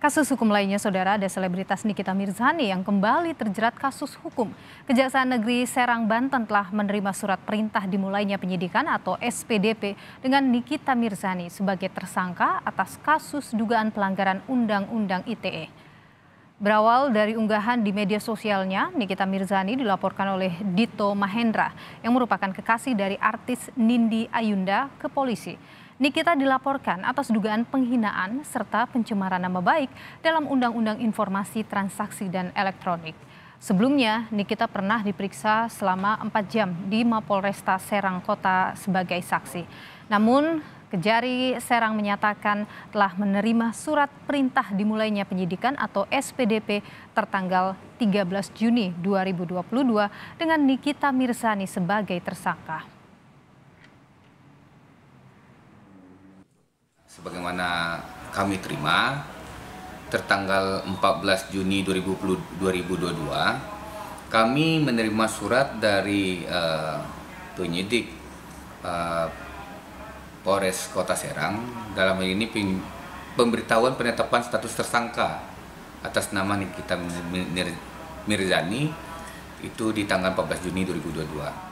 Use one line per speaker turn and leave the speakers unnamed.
Kasus hukum lainnya, saudara, ada selebritas Nikita Mirzani yang kembali terjerat kasus hukum. Kejaksaan Negeri Serang, Banten telah menerima surat perintah dimulainya penyidikan atau SPDP dengan Nikita Mirzani sebagai tersangka atas kasus dugaan pelanggaran Undang-Undang ITE. Berawal dari unggahan di media sosialnya, Nikita Mirzani dilaporkan oleh Dito Mahendra yang merupakan kekasih dari artis Nindi Ayunda ke polisi. Nikita dilaporkan atas dugaan penghinaan serta pencemaran nama baik dalam Undang-Undang Informasi Transaksi dan Elektronik. Sebelumnya, Nikita pernah diperiksa selama 4 jam di Mapolresta Serang Kota sebagai saksi. Namun, Kejari Serang menyatakan telah menerima surat perintah dimulainya penyidikan atau SPDP tertanggal 13 Juni 2022 dengan Nikita Mirzani sebagai tersangka.
Sebagaimana kami terima, tertanggal 14 Juni 2022, kami menerima surat dari uh, penyidik uh, Polres Kota Serang dalam hal ini pemberitahuan penetapan status tersangka atas nama Nikita Mirzani itu di tanggal 14 Juni 2022.